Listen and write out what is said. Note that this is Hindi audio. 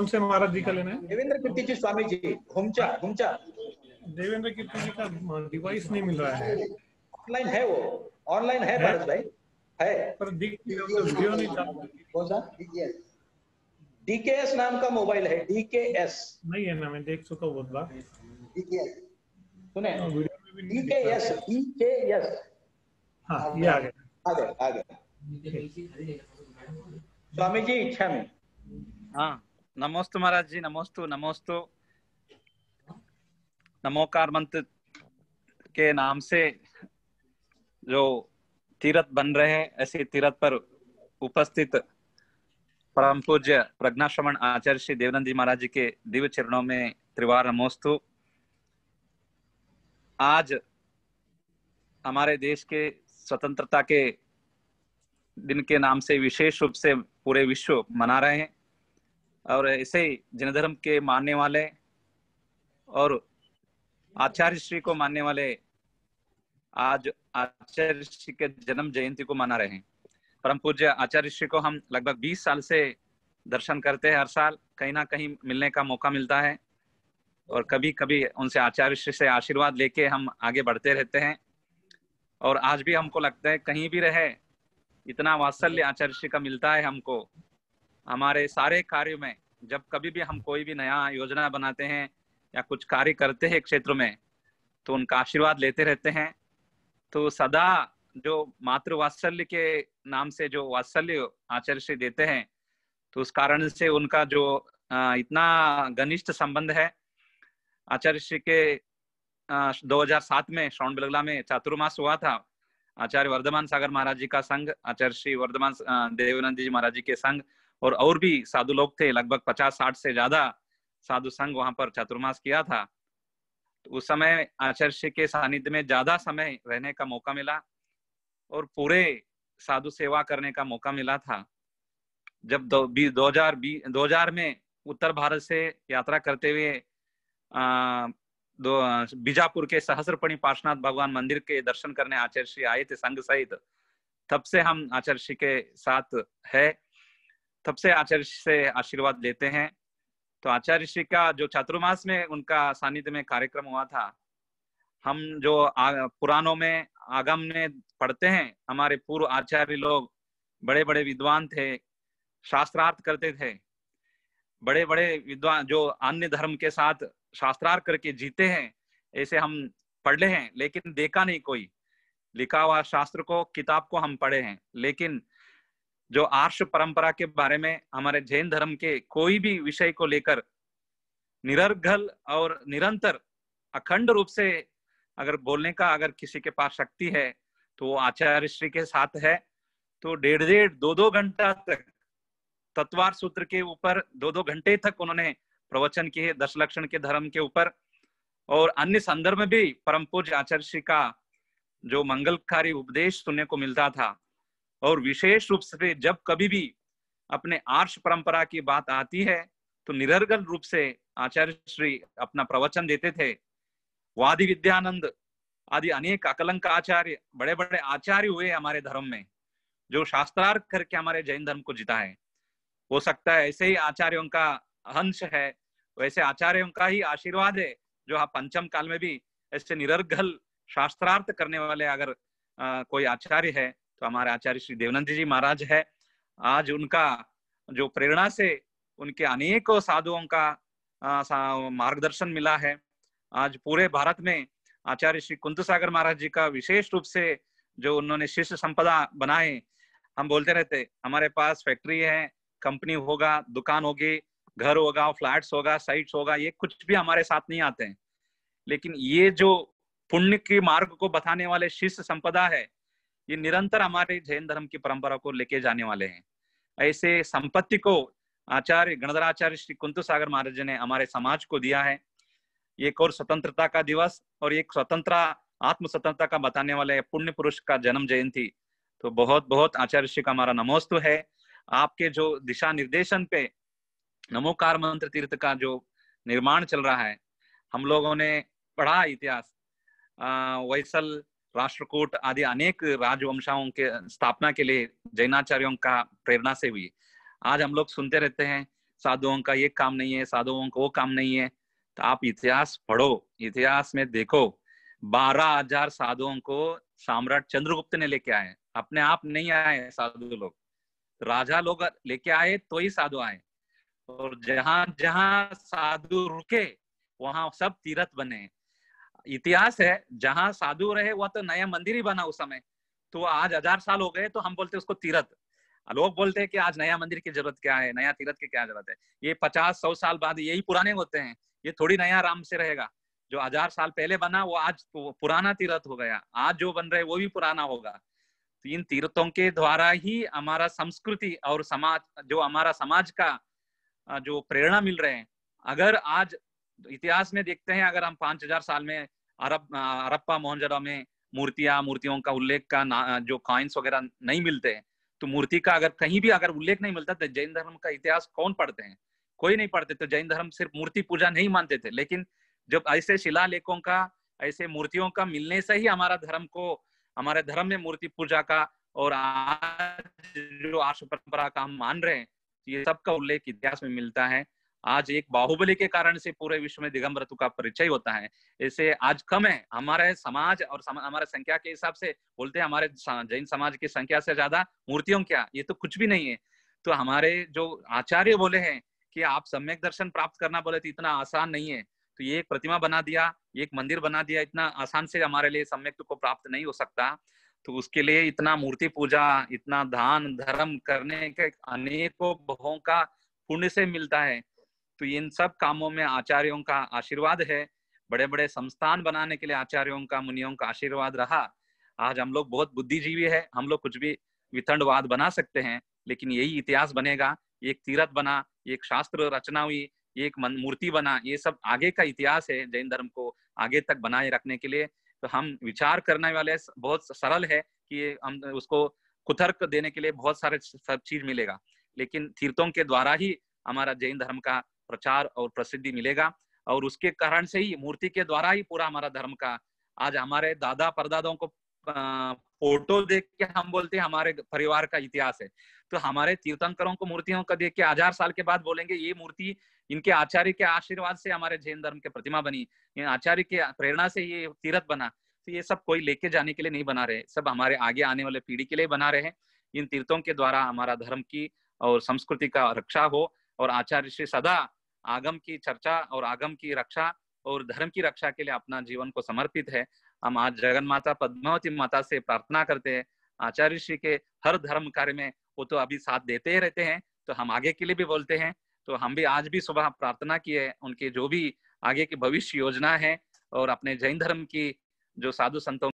उनसे महाराज जी का लेना है देवेंद्र कीर्ति जी स्वामी जी घुमचा घुमचा देवेंद्र कीर्ति जी का डिवाइस नहीं मिल रहा है ऑनलाइन है वो ऑनलाइन है भारत भाई है पर दिख नहीं कौन सा डीकेएस नाम का मोबाइल है डीकेएस नहीं है ना मैं देख चुका हूँ बहुत डीकेएस सुने डीकेएस हाँ, डीकेएस हाँ ये आ गया आ गया आ गया हाँ। स्वामी जी इच्छा में हाँ नमोस्तु महाराज जी नमोस्तु नमोस्तु नमोकार मंत्र के नाम से जो तीरथ बन रहे हैं ऐसे तीरथ पर उपस्थित परम पूज्य प्रज्ञाश्रवण आचार्य श्री देवनंद जी महाराज जी के दिव्य चरणों में त्रिवार नमोस्तु आज हमारे देश के स्वतंत्रता के दिन के नाम से विशेष रूप से पूरे विश्व मना रहे हैं और ऐसे जैन धर्म के मानने वाले और आचार्य श्री को मानने वाले आज आचार्य श्री के जन्म जयंती को मना रहे हैं परम पूज्य आचार्य श्री को हम लगभग 20 साल से दर्शन करते हैं हर साल कहीं ना कहीं मिलने का मौका मिलता है और कभी कभी उनसे आचार्य श्री से आशीर्वाद लेके हम आगे बढ़ते रहते हैं और आज भी हमको लगता है कहीं भी रहे इतना वात्सल्य आचार्य श्री का मिलता है हमको हमारे सारे कार्यों में जब कभी भी हम कोई भी नया योजना बनाते हैं या कुछ कार्य करते हैं क्षेत्र में तो उनका आशीर्वाद लेते रहते हैं तो सदा जो मातृ वात्सल्य के नाम से जो वात्सल्य आचार्य से देते हैं तो उस कारण से उनका जो इतना घनिष्ठ संबंध है आचार्य श्री के 2007 में श्रावण बिलगला में चातुर्मास हुआ था आचार्य वर्धमान सागर महाराज जी का संघ आचार्य श्री वर्धमान देवानंद जी महाराज जी के संघ और और भी साधु लोग थे लगभग पचास साठ से ज्यादा साधु संघ वहां पर चतुर्मास किया था तो उस समय आचार्य के सानिध्य में ज्यादा समय रहने का मौका मिला और पूरे साधु सेवा करने का मौका मिला था जब दो, दो हजार दो हजार में उत्तर भारत से यात्रा करते हुए दो बीजापुर के सहस्रपणी पार्शनाथ भगवान मंदिर के दर्शन करने आचार्य श्री आए थे संघ सहित तब से हम आचार्य श्री के साथ है तब से आचार्य से आशीर्वाद लेते हैं तो आचार्य श्री का जो चातुर्मास में उनका सानिध्य में कार्यक्रम हुआ था हम जो पुराणों में आगम में पढ़ते हैं हमारे पूर्व आचार्य लोग बड़े बड़े विद्वान थे शास्त्रार्थ करते थे बड़े बड़े विद्वान जो अन्य धर्म के साथ शास्त्रार्थ करके जीते हैं ऐसे हम पढ़े हैं लेकिन देखा नहीं कोई लिखा हुआ शास्त्र को किताब को हम पढ़े हैं लेकिन जो आर्ष परंपरा के बारे में हमारे जैन धर्म के कोई भी विषय को लेकर निरर्घल और निरंतर अखंड रूप से अगर बोलने का अगर किसी के पास शक्ति है तो वो आचार्य श्री के साथ है तो डेढ़ डेढ़ दो दो घंटा तक तत्वार सूत्र के ऊपर दो दो घंटे तक उन्होंने प्रवचन किए दस लक्षण के धर्म के ऊपर और अन्य संदर्भ में भी परम पूज आचार्य श्री का जो मंगलकारी उपदेश सुनने को मिलता था और विशेष रूप से जब कभी भी अपने आर्ष परंपरा की बात आती है तो निरर्गल रूप से आचार्य श्री अपना प्रवचन देते थे वादि विद्यानंद आदि अनेक अकलंक आचार्य बड़े बड़े आचार्य हुए हमारे धर्म में जो शास्त्रार्थ करके हमारे जैन धर्म को जीता है हो सकता है ऐसे ही आचार्यों का हंश है वैसे आचार्यों का ही आशीर्वाद है जो आप पंचम काल में भी ऐसे निरर्घल शास्त्रार्थ करने वाले अगर आ, कोई आचार्य है तो हमारे आचार्य श्री देवनंद जी महाराज है आज उनका जो प्रेरणा से उनके अनेकों साधुओं का मार्गदर्शन मिला है आज पूरे भारत में आचार्य श्री कुंत सागर महाराज जी का विशेष रूप से जो उन्होंने शिष्य संपदा बनाए हम बोलते रहते हमारे पास फैक्ट्री है कंपनी होगा दुकान होगी घर होगा फ्लैट्स होगा साइट्स होगा ये कुछ भी हमारे साथ नहीं आते हैं लेकिन ये जो पुण्य के मार्ग को बताने वाले शिष्य संपदा है ये निरंतर हमारे जैन धर्म की परंपरा को लेके जाने वाले हैं ऐसे संपत्ति को आचार्य गणधराचार्य श्री कुंत सागर महाराज ने हमारे समाज को दिया है एक और स्वतंत्रता का दिवस और एक स्वतंत्र आत्म स्वतंत्रता का बताने वाले पुण्य पुरुष का जन्म जयंती तो बहुत बहुत आचार्य श्री का हमारा नमोस्तु है आपके जो दिशा निर्देशन पे नमोकार मंत्र तीर्थ का जो निर्माण चल रहा है हम लोगों ने पढ़ा इतिहास अः वैसल राष्ट्रकूट आदि अनेक राजवंशाओं के स्थापना के लिए जैनाचार्यों का प्रेरणा से हुई आज हम लोग सुनते रहते हैं साधुओं का ये काम नहीं है साधुओं का वो काम नहीं है तो आप इतिहास पढ़ो इतिहास में देखो बारह हजार साधुओं को सम्राट चंद्रगुप्त ने लेके आए अपने आप नहीं आए साधु लोग राजा लोग लेके आए तो ही साधु आए और जहां जहां साधु रुके वहां सब तीर्थ बने इतिहास है जहाँ साधु रहे वह तो नया मंदिर ही बना उस समय तो आज हजार साल हो गए तो हम बोलते उसको तीर्थ लोग बोलते हैं कि आज नया मंदिर की जरूरत क्या है नया तीर्थ की क्या जरूरत है ये पचास सौ साल बाद यही पुराने होते हैं ये थोड़ी नया आराम से रहेगा जो हजार साल पहले बना वो आज पुराना तीर्थ हो गया आज जो बन रहे वो भी पुराना होगा तो इन तीर्थों के द्वारा ही हमारा संस्कृति और समाज जो हमारा समाज का जो प्रेरणा मिल रहे हैं अगर आज इतिहास में देखते हैं अगर हम पांच हजार साल में अरब अरप्पा मोहनजरा में मूर्तियां मूर्तियों का उल्लेख का ना, जो कॉइन्स वगैरह नहीं मिलते हैं तो मूर्ति का अगर कहीं भी अगर उल्लेख नहीं मिलता तो जैन धर्म का इतिहास कौन पढ़ते हैं कोई नहीं पढ़ते तो जैन धर्म सिर्फ मूर्ति पूजा नहीं मानते थे लेकिन जब ऐसे शिला लेखों का ऐसे मूर्तियों का मिलने से ही हमारा धर्म को हमारे धर्म में मूर्ति पूजा का और आज जो आर्ष परंपरा का हम मान रहे हैं ये सब का उल्लेख इतिहास में मिलता है आज एक बाहुबली के कारण से पूरे विश्व में दिगंबर का परिचय होता है ऐसे आज कम है हमारे समाज और समा, हमारे संख्या के हिसाब से बोलते हैं हमारे जैन समाज की संख्या से ज्यादा मूर्तियों क्या ये तो कुछ भी नहीं है तो हमारे जो आचार्य बोले हैं कि आप सम्यक दर्शन प्राप्त करना बोले तो इतना आसान नहीं है तो ये एक प्रतिमा बना दिया एक मंदिर बना दिया इतना आसान से हमारे लिए सम्यक को प्राप्त नहीं हो सकता तो उसके लिए इतना मूर्ति पूजा इतना दान धर्म करने के अनेकों भवों का पुण्य से मिलता है तो इन सब कामों में आचार्यों का आशीर्वाद है बड़े बड़े संस्थान बनाने के लिए आचार्यों का मुनियों का आशीर्वाद रहा आज हम लोग बहुत बुद्धिजीवी है हम लोग कुछ भी वितंडवाद बना सकते हैं लेकिन यही इतिहास बनेगा एक तीरथ बना एक शास्त्र रचना हुई एक मूर्ति बना ये सब आगे का इतिहास है जैन धर्म को आगे तक बनाए रखने के लिए तो हम विचार करने वाले बहुत सरल है कि हम उसको कुथर्क देने के लिए बहुत सारे सब चीज मिलेगा लेकिन तीर्थों के द्वारा ही हमारा जैन धर्म का प्रचार और प्रसिद्धि मिलेगा और उसके कारण से ही मूर्ति के द्वारा ही पूरा हमारा धर्म का आज हमारे दादा परदादों को फोटो देख के हम बोलते हैं हमारे परिवार का इतिहास है तो हमारे तीर्थंकरों को मूर्तियों का देख के हजार साल के बाद बोलेंगे ये मूर्ति इनके आचार्य के आशीर्वाद से हमारे जैन धर्म की प्रतिमा बनी आचार्य के प्रेरणा से ये तीर्थ बना तो ये सब कोई लेके जाने के लिए नहीं बना रहे सब हमारे आगे आने वाले पीढ़ी के लिए बना रहे हैं इन तीर्थों के द्वारा हमारा धर्म की और संस्कृति का रक्षा हो और आचार्य श्री सदा आगम की चर्चा और आगम की रक्षा और धर्म की रक्षा के लिए अपना जीवन को समर्पित है हम आज जगन माता पद्मावती माता से प्रार्थना करते हैं आचार्य श्री के हर धर्म कार्य में वो तो अभी साथ देते ही रहते हैं तो हम आगे के लिए भी बोलते हैं तो हम भी आज भी सुबह प्रार्थना किए उनके जो भी आगे की भविष्य योजना है और अपने जैन धर्म की जो साधु संतों